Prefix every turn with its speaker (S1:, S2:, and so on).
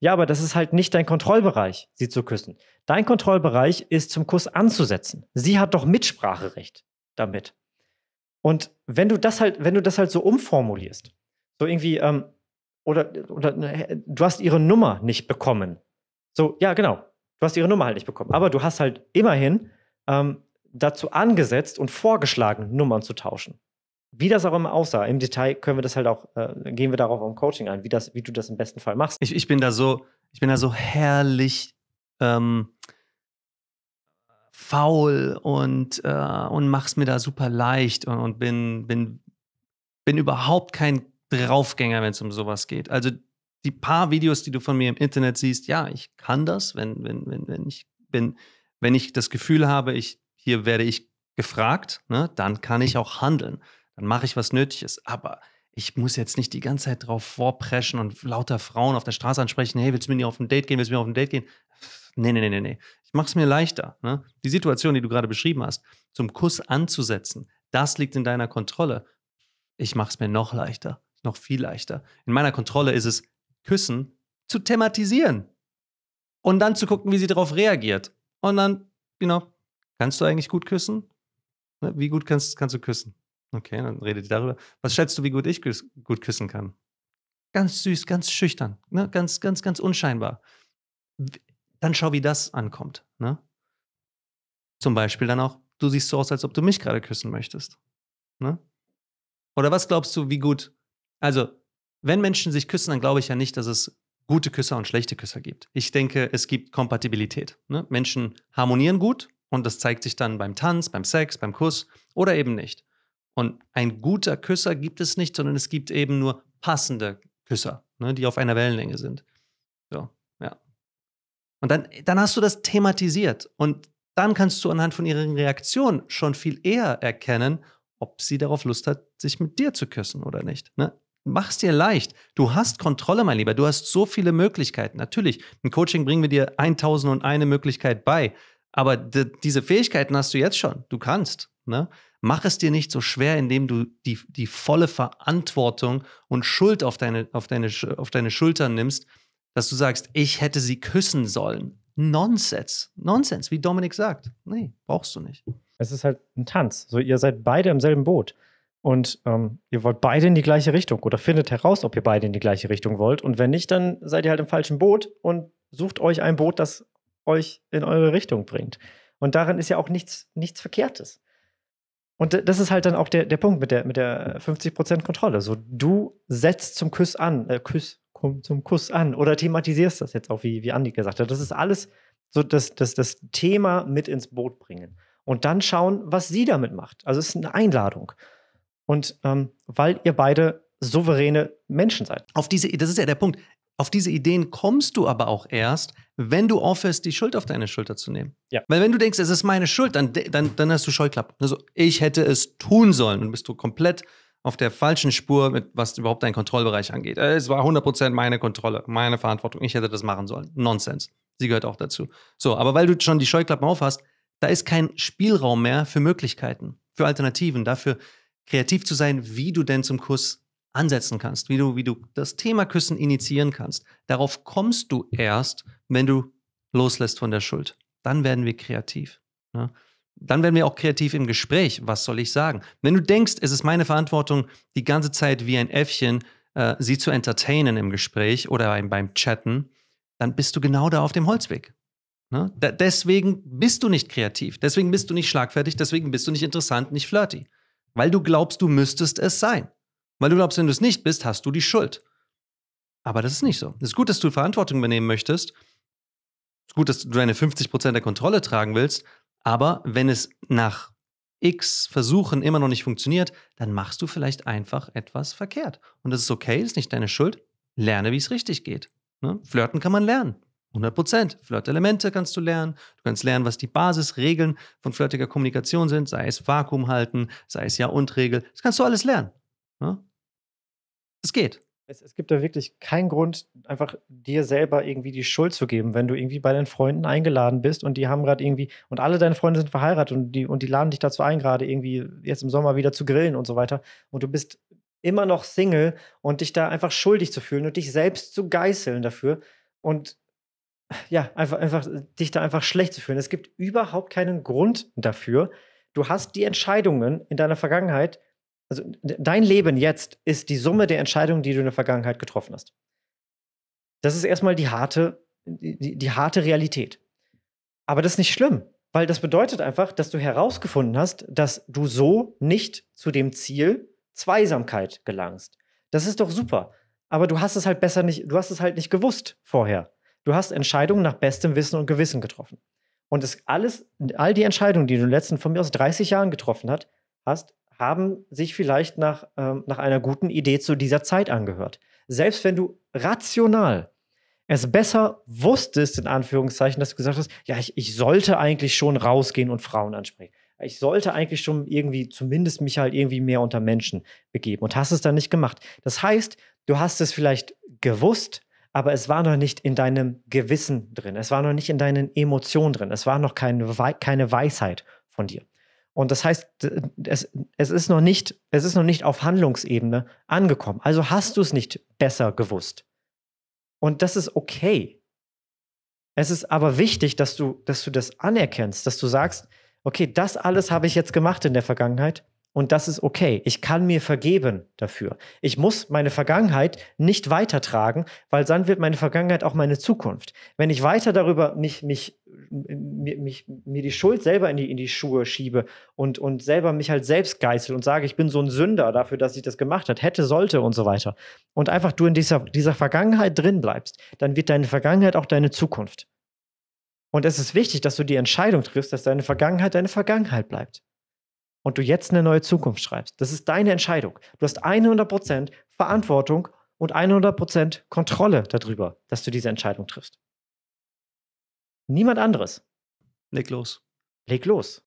S1: Ja, aber das ist halt nicht dein Kontrollbereich, sie zu küssen. Dein Kontrollbereich ist zum Kuss anzusetzen. Sie hat doch Mitspracherecht damit. Und wenn du das halt, wenn du das halt so umformulierst, so irgendwie, ähm, oder, oder ne, du hast ihre Nummer nicht bekommen. So, ja, genau. Du hast ihre Nummer halt nicht bekommen. Aber du hast halt immerhin ähm, dazu angesetzt und vorgeschlagen, Nummern zu tauschen. Wie das auch immer aussah, im Detail können wir das halt auch, äh, gehen wir darauf im Coaching ein, wie, das, wie du das im besten Fall machst. Ich, ich bin da
S2: so, ich bin da so herrlich ähm, faul und, äh, und mach's mir da super leicht und, und bin, bin, bin überhaupt kein Draufgänger, wenn es um sowas geht. Also die paar Videos, die du von mir im Internet siehst, ja, ich kann das, wenn, wenn, wenn, wenn ich, wenn, wenn ich das Gefühl habe, ich, hier werde ich gefragt, ne, dann kann ich auch handeln dann mache ich, was nötig ist. Aber ich muss jetzt nicht die ganze Zeit drauf vorpreschen und lauter Frauen auf der Straße ansprechen, hey, willst du mit mir auf ein Date gehen, willst du mir auf ein Date gehen? Nee, nee, nee, nee, nee. Ich mache es mir leichter. Ne? Die Situation, die du gerade beschrieben hast, zum Kuss anzusetzen, das liegt in deiner Kontrolle. Ich mache es mir noch leichter, noch viel leichter. In meiner Kontrolle ist es, Küssen zu thematisieren und dann zu gucken, wie sie darauf reagiert. Und dann, genau, you know, kannst du eigentlich gut küssen? Ne, wie gut kannst, kannst du küssen? Okay, dann redet ihr darüber. Was schätzt du, wie gut ich küs gut küssen kann? Ganz süß, ganz schüchtern, ne? ganz, ganz, ganz unscheinbar. Dann schau, wie das ankommt. Ne? Zum Beispiel dann auch, du siehst so aus, als ob du mich gerade küssen möchtest. Ne? Oder was glaubst du, wie gut? Also, wenn Menschen sich küssen, dann glaube ich ja nicht, dass es gute Küsser und schlechte Küsser gibt. Ich denke, es gibt Kompatibilität. Ne? Menschen harmonieren gut und das zeigt sich dann beim Tanz, beim Sex, beim Kuss oder eben nicht. Und ein guter Küsser gibt es nicht, sondern es gibt eben nur passende Küsser, ne, die auf einer Wellenlänge sind. So, ja. Und dann, dann hast du das thematisiert und dann kannst du anhand von ihren Reaktionen schon viel eher erkennen, ob sie darauf Lust hat, sich mit dir zu küssen oder nicht. Ne? es dir leicht. Du hast Kontrolle, mein Lieber. Du hast so viele Möglichkeiten. Natürlich, im Coaching bringen wir dir 1001 Möglichkeit bei. Aber diese Fähigkeiten hast du jetzt schon. Du kannst. Ne? Mach es dir nicht so schwer, indem du die, die volle Verantwortung und Schuld auf deine, auf, deine, auf deine Schultern nimmst, dass du sagst, ich hätte sie küssen sollen. Nonsens. Nonsens, wie Dominik sagt. Nee,
S1: brauchst du nicht. Es ist halt ein Tanz. So, ihr seid beide im selben Boot. Und ähm, ihr wollt beide in die gleiche Richtung oder findet heraus, ob ihr beide in die gleiche Richtung wollt. Und wenn nicht, dann seid ihr halt im falschen Boot und sucht euch ein Boot, das euch in eure Richtung bringt. Und darin ist ja auch nichts, nichts Verkehrtes. Und das ist halt dann auch der, der Punkt mit der, mit der 50% äh, Kontrolle. So, du setzt zum Kuss an, äh, Kuss, zum Kuss an oder thematisierst das jetzt auch, wie, wie Andi gesagt hat. Das ist alles so das, das, das Thema mit ins Boot bringen. Und dann schauen, was sie damit macht. Also es ist eine Einladung. Und ähm, weil ihr beide souveräne Menschen seid. Auf diese, das ist ja der Punkt. Auf diese Ideen kommst
S2: du aber auch erst, wenn du aufhörst, die Schuld auf deine Schulter zu nehmen. Ja. Weil wenn du denkst, es ist meine Schuld, dann, dann, dann hast du Scheuklappen. Also ich hätte es tun sollen Dann bist du komplett auf der falschen Spur, mit, was überhaupt deinen Kontrollbereich angeht. Äh, es war 100% meine Kontrolle, meine Verantwortung. Ich hätte das machen sollen. Nonsens. Sie gehört auch dazu. So, aber weil du schon die Scheuklappen auf hast, da ist kein Spielraum mehr für Möglichkeiten, für Alternativen, dafür kreativ zu sein, wie du denn zum Kuss ansetzen kannst, wie du, wie du das Thema Küssen initiieren kannst. Darauf kommst du erst, wenn du loslässt von der Schuld. Dann werden wir kreativ. Ja? Ne? Dann werden wir auch kreativ im Gespräch. Was soll ich sagen? Wenn du denkst, es ist meine Verantwortung, die ganze Zeit wie ein Äffchen äh, sie zu entertainen im Gespräch oder beim, beim Chatten, dann bist du genau da auf dem Holzweg. Ne? Da, deswegen bist du nicht kreativ, deswegen bist du nicht schlagfertig, deswegen bist du nicht interessant, nicht flirty. Weil du glaubst, du müsstest es sein. Weil du glaubst, wenn du es nicht bist, hast du die Schuld. Aber das ist nicht so. Es ist gut, dass du Verantwortung übernehmen möchtest. Es ist gut, dass du deine 50% der Kontrolle tragen willst. Aber wenn es nach x Versuchen immer noch nicht funktioniert, dann machst du vielleicht einfach etwas verkehrt. Und das ist okay, ist nicht deine Schuld. Lerne, wie es richtig geht. Ne? Flirten kann man lernen. 100 Prozent. Flirtelemente kannst du lernen. Du kannst lernen, was die Basisregeln von flirtiger Kommunikation sind, sei es Vakuum halten, sei es Ja-und-Regel. Das kannst du alles lernen.
S1: Ne? Es geht. Es, es, gibt da wirklich keinen Grund, einfach dir selber irgendwie die Schuld zu geben, wenn du irgendwie bei deinen Freunden eingeladen bist und die haben gerade irgendwie, und alle deine Freunde sind verheiratet und die, und die laden dich dazu ein, gerade irgendwie jetzt im Sommer wieder zu grillen und so weiter. Und du bist immer noch Single und dich da einfach schuldig zu fühlen und dich selbst zu geißeln dafür und ja, einfach, einfach dich da einfach schlecht zu fühlen. Es gibt überhaupt keinen Grund dafür. Du hast die Entscheidungen in deiner Vergangenheit also dein Leben jetzt ist die Summe der Entscheidungen, die du in der Vergangenheit getroffen hast. Das ist erstmal die harte, die, die harte Realität. Aber das ist nicht schlimm, weil das bedeutet einfach, dass du herausgefunden hast, dass du so nicht zu dem Ziel Zweisamkeit gelangst. Das ist doch super. Aber du hast es halt besser nicht, du hast es halt nicht gewusst vorher. Du hast Entscheidungen nach bestem Wissen und Gewissen getroffen. Und das alles, all die Entscheidungen, die du in den letzten von mir aus 30 Jahren getroffen hast, hast haben sich vielleicht nach, ähm, nach einer guten Idee zu dieser Zeit angehört. Selbst wenn du rational es besser wusstest, in Anführungszeichen, dass du gesagt hast, ja, ich, ich sollte eigentlich schon rausgehen und Frauen ansprechen. Ich sollte eigentlich schon irgendwie, zumindest mich halt irgendwie mehr unter Menschen begeben und hast es dann nicht gemacht. Das heißt, du hast es vielleicht gewusst, aber es war noch nicht in deinem Gewissen drin. Es war noch nicht in deinen Emotionen drin. Es war noch keine, Weisheit von dir. Und das heißt, es, es, ist noch nicht, es ist noch nicht auf Handlungsebene angekommen. Also hast du es nicht besser gewusst. Und das ist okay. Es ist aber wichtig, dass du, dass du das anerkennst, dass du sagst, okay, das alles habe ich jetzt gemacht in der Vergangenheit und das ist okay. Ich kann mir vergeben dafür. Ich muss meine Vergangenheit nicht weitertragen, weil dann wird meine Vergangenheit auch meine Zukunft. Wenn ich weiter darüber mich, mich, mich, mich mir die Schuld selber in die, in die Schuhe schiebe und, und selber mich halt selbst geißel und sage, ich bin so ein Sünder dafür, dass ich das gemacht habe, hätte, sollte und so weiter. Und einfach du in dieser, dieser Vergangenheit drin bleibst, dann wird deine Vergangenheit auch deine Zukunft. Und es ist wichtig, dass du die Entscheidung triffst, dass deine Vergangenheit deine Vergangenheit bleibt und du jetzt eine neue Zukunft schreibst. Das ist deine Entscheidung. Du hast 100% Verantwortung und 100% Kontrolle darüber, dass du diese Entscheidung triffst. Niemand anderes. Leg los. Leg los.